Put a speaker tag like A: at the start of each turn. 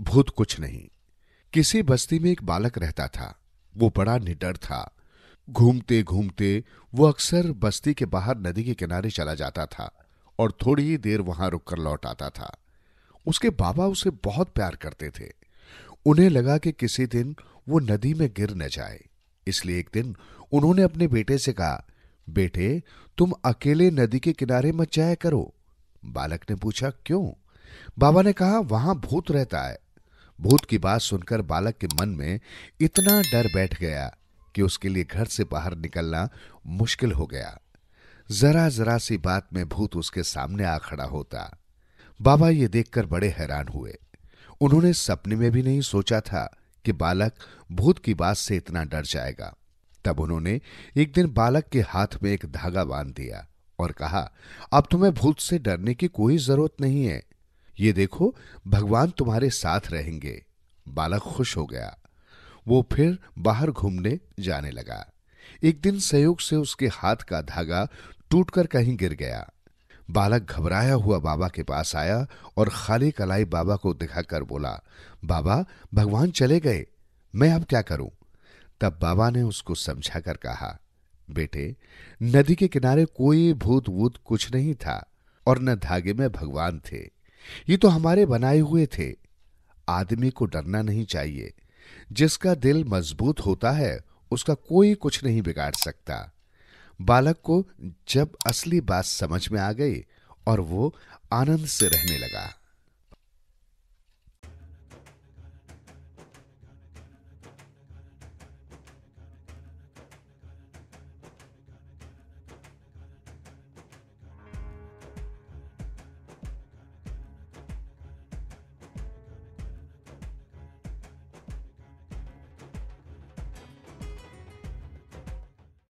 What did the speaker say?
A: भूत कुछ नहीं किसी बस्ती में एक बालक रहता था वो बड़ा निडर था घूमते घूमते वो अक्सर बस्ती के बाहर नदी के किनारे चला जाता था और थोड़ी ही देर वहां रुककर लौट आता था उसके बाबा उसे बहुत प्यार करते थे उन्हें लगा कि किसी दिन वो नदी में गिर न जाए इसलिए एक दिन उन्होंने अपने बेटे से कहा बेटे तुम अकेले नदी के किनारे मत जाया करो बालक ने पूछा क्यों बाबा ने कहा वहां भूत रहता है भूत की बात सुनकर बालक के मन में इतना डर बैठ गया कि उसके लिए घर से बाहर निकलना मुश्किल हो गया जरा जरा सी बात में भूत उसके सामने आ खड़ा होता बाबा ये देखकर बड़े हैरान हुए उन्होंने सपने में भी नहीं सोचा था कि बालक भूत की बात से इतना डर जाएगा तब उन्होंने एक दिन बालक के हाथ में एक धागा बांध दिया और कहा अब तुम्हें भूत से डरने की कोई जरूरत नहीं है ये देखो भगवान तुम्हारे साथ रहेंगे बालक खुश हो गया वो फिर बाहर घूमने जाने लगा एक दिन संयोग से उसके हाथ का धागा टूटकर कहीं गिर गया बालक घबराया हुआ बाबा के पास आया और खाली कलाई बाबा को दिखाकर बोला बाबा भगवान चले गए मैं अब क्या करूं तब बाबा ने उसको समझा कर कहा बेटे नदी के किनारे कोई भूत वूत कुछ नहीं था और न धागे में भगवान थे ये तो हमारे बनाए हुए थे आदमी को डरना नहीं चाहिए जिसका दिल मजबूत होता है उसका कोई कुछ नहीं बिगाड़ सकता बालक को जब असली बात समझ में आ गई और वो आनंद से रहने लगा